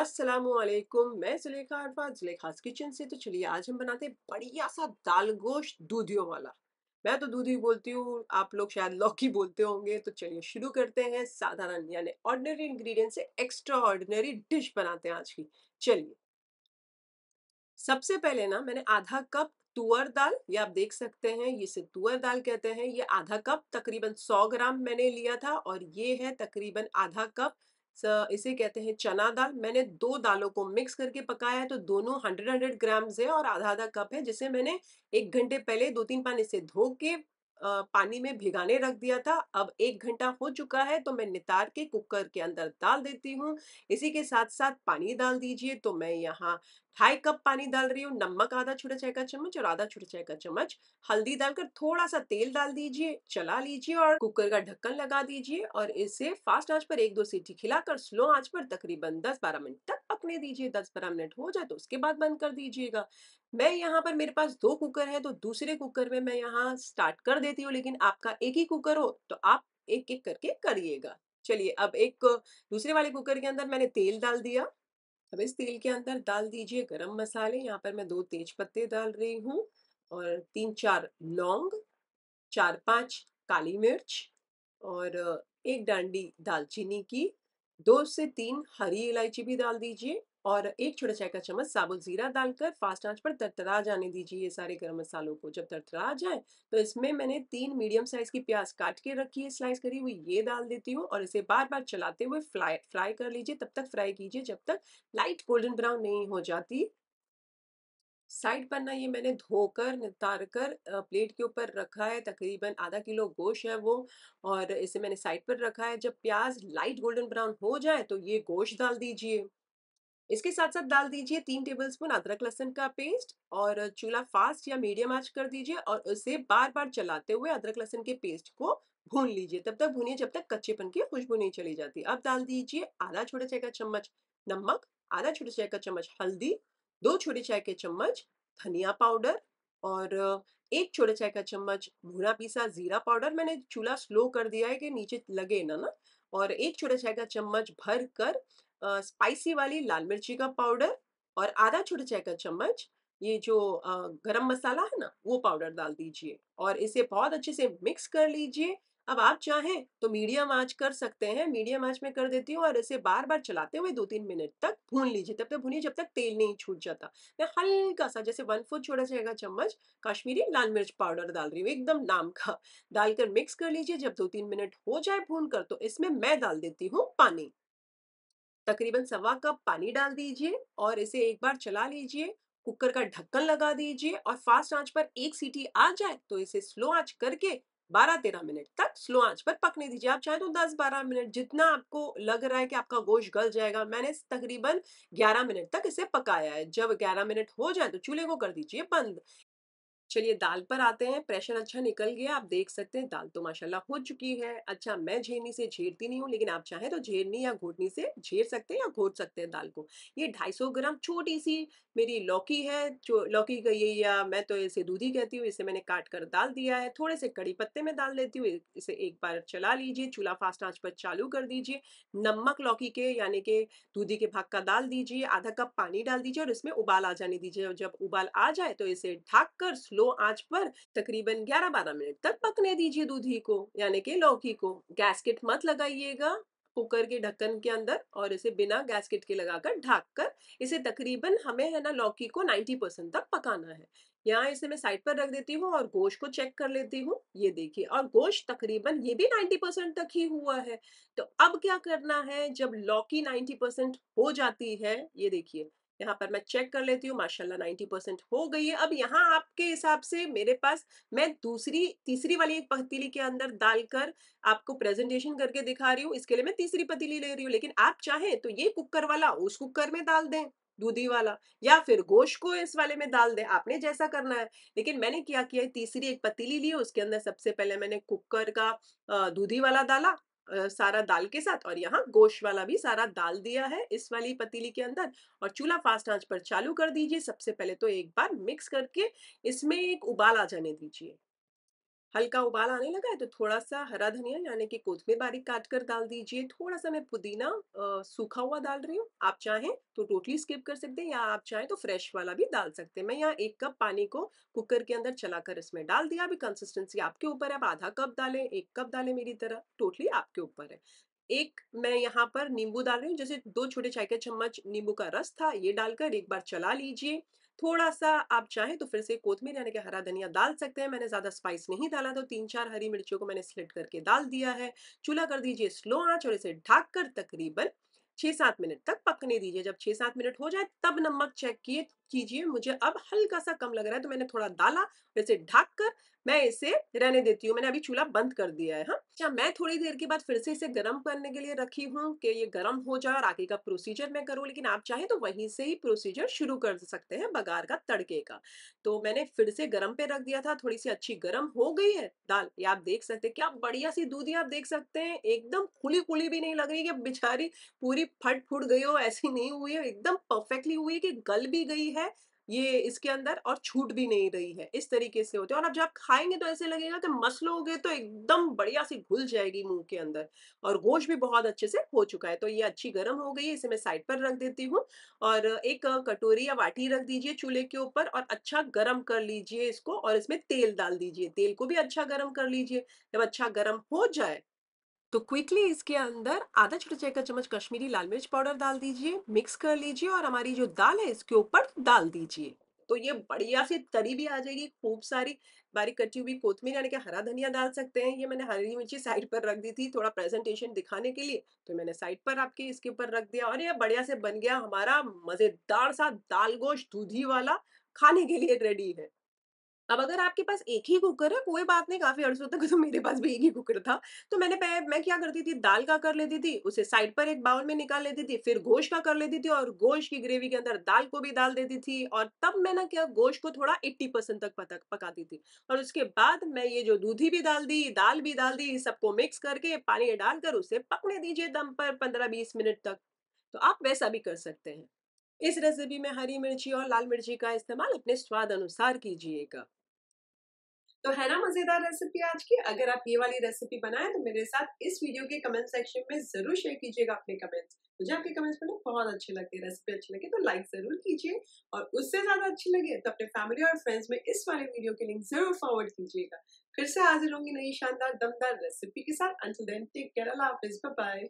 असलकुम मैं जुलेखा अरफा जुलेखास किचन से तो चलिए आज हम बनाते हैं बढ़िया सा दाल गोश्त दूधियों वाला मैं तो दूधी बोलती हूँ आप लोग शायद लौकी बोलते होंगे तो चलिए शुरू करते हैं साधारण यानी ऑर्डिनरी इंग्रेडिएंट से एक्स्ट्रा ऑर्डिनरी डिश बनाते हैं आज की चलिए सबसे पहले ना मैंने आधा कप तुअर दाल ये आप देख सकते हैं ये इसे तुअर दाल कहते हैं ये आधा कप तकरीबन सौ ग्राम मैंने लिया था और ये है तकरीबन आधा कप इसे कहते हैं चना दाल मैंने दो दालों को मिक्स करके पकाया है तो दोनों हंड्रेड हंड्रेड ग्राम्स है और आधा आधा कप है जिसे मैंने एक घंटे पहले दो तीन पानी से धो के पानी में भिगाने रख दिया था अब एक घंटा हो चुका है तो मैं नितार के कुकर के अंदर डाल देती हूँ इसी के साथ साथ पानी डाल दीजिए तो मैं यहाँ ढाई कप पानी डाल रही हूँ नमक आधा छोटा चाय का चम्मच और आधा छोटा चाय का चम्मच हल्दी डालकर थोड़ा सा तेल डाल दीजिए चला लीजिए और कुकर का ढक्कन लगा दीजिए और इसे फास्ट आंच पर एक दो सीटी खिलाकर स्लो आंच पर तकरीबन 10-12 मिनट तक पकने दीजिए दस बारह मिनट हो जाए तो उसके बाद बंद कर दीजिएगा मैं यहाँ पर मेरे पास दो कुकर है तो दूसरे कुकर में मैं यहाँ स्टार्ट कर देती हूँ लेकिन आपका एक ही कुकर हो तो आप एक एक करके करिएगा चलिए अब एक दूसरे वाले कुकर के अंदर मैंने तेल डाल दिया अब इस तेल के अंदर डाल दीजिए गरम मसाले यहाँ पर मैं दो तेज पत्ते डाल रही हूँ और तीन चार लौंग चार पांच काली मिर्च और एक डांडी दालचीनी की दो से तीन हरी इलायची भी डाल दीजिए और एक छोटा चाय का चम्मच साबुत जीरा डालकर फास्ट आंच पर तरतरा जाने दीजिए ये सारे गर्म मसालों को जब तरतरा जाए तो इसमें मैंने तीन मीडियम साइज की प्याज काट के रखी है स्लाइस करी हुई ये डाल देती हूँ और इसे बार बार चलाते हुए फ्राई फ्राई कर लीजिए तब तक फ्राई कीजिए जब तक लाइट गोल्डन ब्राउन नहीं हो जाती साइड पन्ना ये मैंने धोकर नितार कर प्लेट के ऊपर रखा है तकरीबन आधा किलो गोश है वो और इसे मैंने साइड पर रखा है जब प्याज लाइट गोल्डन ब्राउन हो जाए तो ये गोश डाल दीजिए इसके साथ साथ डाल दीजिए तीन टेबलस्पून अदरक लहसन का पेस्ट और चूल्हा फास्ट या मीडियम आंच कर दीजिए और उसे बार बार चलाते हुए अदरक लहसन के पेस्ट को भून लीजिए तब तक भूनिए जब तक कच्चेपन की खुशबू नहीं चली जाती अब डाल दीजिए आधा छोटा चाय का चम्मच नमक आधा छोटा चाय का चम्मच हल्दी दो छोटे चाय के चम्मच धनिया पाउडर और एक छोटे चाय का चम्मच भूरा पीसा जीरा पाउडर मैंने चूल्हा स्लो कर दिया है कि नीचे लगे ना ना और एक छोटे चाय का चम्मच भर कर स्पाइसी वाली लाल मिर्ची का पाउडर और आधा छोटे चाय का चम्मच ये जो गरम मसाला है ना वो पाउडर डाल दीजिए और इसे बहुत अच्छे से मिक्स कर लीजिए अब आप चाहें तो मीडियम आंच कर सकते हैं मीडियम आंच में कर देती हूँ और इसे बार बार चलाते हुए दो तीन मिनट तक भून लीजिए तब तक भूनिए जब तक तेल नहीं छूट जाता मैं हल्का सा जैसे वन फोर्थ छोटा जाएगा चम्मच कश्मीरी लाल मिर्च पाउडर डाल रही हूँ एकदम नाम का डालकर मिक्स कर लीजिए जब दो तीन मिनट हो जाए भून कर तो इसमें मैं डाल देती हूँ पानी तकरीबन सवा कप पानी डाल दीजिए और इसे एक बार चला लीजिए कुकर का ढक्कन लगा दीजिए और फास्ट आंच पर एक सीटी आ जाए तो इसे स्लो आंच करके 12-13 मिनट तक स्लो आंच पर पकने दीजिए आप चाहे तो 10-12 मिनट जितना आपको लग रहा है कि आपका गोश्त गल जाएगा मैंने तकरीबन 11 मिनट तक इसे पकाया है जब 11 मिनट हो जाए तो चूल्हे को कर दीजिए बंद चलिए दाल पर आते हैं प्रेशर अच्छा निकल गया आप देख सकते हैं दाल तो माशाल्लाह हो चुकी है अच्छा मैं झेरनी से झेरती नहीं हूँ लेकिन आप चाहें तो झेरनी या घोटनी से झेर सकते हैं या घोट सकते हैं दाल को ये 250 ग्राम छोटी सी मेरी लौकी है जो लौकी का ये या मैं तो इसे दूधी कहती हूँ इसे मैंने काट कर डाल दिया है थोड़े से कड़ी पत्ते में डाल देती हूँ इसे एक बार चला लीजिए चूल्हा फास्ट आँच पर चालू कर दीजिए नमक लौकी के यानी कि दूधी के भाग का डाल दीजिए आधा कप पानी डाल दीजिए और इसमें उबाल आ जाने दीजिए जब उबाल आ जाए तो इसे ढाक कर स्लो लो आंच पर तकरीबन 11-12 मिनट तक पकने दीजिए दूधी को यानी कि लौकी को गैसकेट मत लगाइएगा कुकर के ढक्कन के अंदर और इसे बिना गैसकेट के लगाकर ढाक कर इसे तकरीबन हमें है ना लौकी को 90 परसेंट तक पकाना है यहाँ इसे मैं साइड पर रख देती हूँ और गोश्त को चेक कर लेती हूँ ये देखिए और गोश्त तकरीबन ये भी 90 परसेंट तक ही हुआ है तो अब क्या करना है जब लौकी 90 परसेंट हो जाती है ये देखिए यहाँ पर मैं चेक कर लेती हूँ माशाल्लाह 90 परसेंट हो गई है अब यहाँ आपके हिसाब से मेरे पास मैं दूसरी तीसरी वाली एक पतीली के अंदर डालकर आपको प्रेजेंटेशन करके दिखा रही हूँ इसके लिए मैं तीसरी पतीली ले रही हूँ लेकिन आप चाहें तो ये कुकर वाला उस कुकर में डाल दें दूधी वाला या फिर गोश्त को इस वाले में डाल दें आपने जैसा करना है लेकिन मैंने क्या किया तीसरी एक पतीली ली उसके अंदर सबसे पहले मैंने कुकर का दूधी वाला डाला सारा दाल के साथ और यहाँ गोश वाला भी सारा दाल दिया है इस वाली पतीली के अंदर और चूल्हा फास्ट आंच पर चालू कर दीजिए सबसे पहले तो एक बार मिक्स करके इसमें एक उबाल आ जाने दीजिए हल्का उबाल आने लगा है तो थोड़ा सा हरा धनिया यानी कि कोथमी बारीक काट कर डाल दीजिए थोड़ा सा मैं पुदीना आ, सूखा हुआ डाल रही हूँ आप चाहें तो टोटली स्किप कर सकते हैं या आप चाहें तो फ्रेश वाला भी डाल सकते हैं मैं यहाँ एक कप पानी को कुकर के अंदर चलाकर इसमें डाल दिया अभी कंसिस्टेंसी आपके ऊपर है आप आधा कप डालें एक कप डालें मेरी तरह टोटली आपके ऊपर है एक मैं यहाँ पर नींबू डाल रही हूँ जैसे दो छोटे चाय के चम्मच नींबू का रस था ये डालकर एक बार चला लीजिए थोड़ा सा आप चाहें तो फिर से कोथमीर यानी कि हरा धनिया डाल सकते हैं मैंने ज़्यादा स्पाइस नहीं डाला तो तीन चार हरी मिर्चों को मैंने स्लिट करके डाल दिया है चूल्हा कर दीजिए स्लो आँच और इसे ढाक कर तकरीबन छः सात मिनट तक पकने दीजिए जब छः सात मिनट हो जाए तब नमक चेक किए कीजिए मुझे अब हल्का सा कम लग रहा है तो मैंने थोड़ा डाला और इसे ढाक कर मैं इसे रहने देती हूँ मैंने अभी चूल्हा बंद कर दिया है हाँ क्या अच्छा, मैं थोड़ी देर के बाद फिर से इसे गर्म करने के लिए रखी हूँ कि ये गर्म हो जाए और आगे का प्रोसीजर मैं करूँ लेकिन आप चाहें तो वहीं से ही प्रोसीजर शुरू कर सकते हैं बघार का तड़के का तो मैंने फिर से गर्म पे रख दिया था थोड़ी सी अच्छी गर्म हो गई है दाल ये आप देख सकते हैं क्या बढ़िया सी दूध आप देख सकते हैं एकदम खुली खुली भी नहीं लग रही कि बेचारी पूरी फट फुट गई हो ऐसी नहीं हुई है एकदम परफेक्टली हुई है कि गल भी गई है है ये इसके अंदर और छूट भी नहीं रही है इस तरीके से होते हैं और अब जब खाएंगे तो ऐसे लगेगा तो मस लोगे तो एकदम बढ़िया से घुल जाएगी मुंह के अंदर और गोश्त भी बहुत अच्छे से हो चुका है तो ये अच्छी गर्म हो गई है इसे मैं साइड पर रख देती हूँ और एक कटोरी या वाटी रख दीजिए चूल्हे के ऊपर और अच्छा गर्म कर लीजिए इसको और इसमें तेल डाल दीजिए तेल को भी अच्छा गर्म कर लीजिए जब अच्छा गर्म हो जाए तो क्विकली इसके अंदर आधा छोटा चाय का चम्मच कश्मीरी लाल मिर्च पाउडर डाल दीजिए मिक्स कर लीजिए और हमारी जो दाल है इसके ऊपर डाल दीजिए तो ये बढ़िया से तरी भी आ जाएगी खूब सारी बारीक कटी हुई कोथमीर यानी कि हरा धनिया डाल सकते हैं ये मैंने हरी मिर्ची साइड पर रख दी थी थोड़ा प्रेजेंटेशन दिखाने के लिए तो मैंने साइड पर आपके इसके ऊपर रख दिया और ये बढ़िया से बन गया हमारा मज़ेदार सा दाल गोश्त दूधी वाला खाने के लिए रेडी है अब अगर आपके पास एक ही कुकर है कोई बात नहीं काफी अर्सों तक तो मेरे पास भी एक ही कुकर था तो मैंने मैं क्या करती थी दाल का कर लेती थी उसे साइड पर एक बाउल में निकाल लेती थी फिर गोश्त का कर लेती थी और गोश्त की ग्रेवी के अंदर दाल को भी डाल देती थी और तब मैं ना क्या गोश्त को थोड़ा एट्टी परसेंट तक पकाती थी और उसके बाद मैं ये जो दूधी भी डाल दी दाल भी डाल दी सबको मिक्स करके पानी डालकर उसे पकने दीजिए दम पर पंद्रह बीस मिनट तक तो आप वैसा भी कर सकते हैं इस रेसिपी में हरी मिर्ची और लाल मिर्ची का इस्तेमाल अपने स्वाद अनुसार कीजिएगा तो है ना मजेदार रेसिपी आज की अगर आप ये वाली रेसिपी बनाए तो मेरे साथ इस वीडियो के कमेंट सेक्शन में जरूर शेयर कीजिएगा अपने कमेंट्स मुझे आपके कमेंट्स पढ़ने बहुत अच्छे लगते रेसिपी अच्छी लगे तो लाइक जरूर कीजिए और उससे ज्यादा अच्छी लगे तो अपने फैमिली और फ्रेंड्स में इस वाले वीडियो के लिंक जरूर फॉरवर्ड कीजिएगा फिर से हाजिर होंगी नई शानदार दमदार रेसिपी के साथ अंटिल देन टेक केयर अल्लाह हाफिज बाय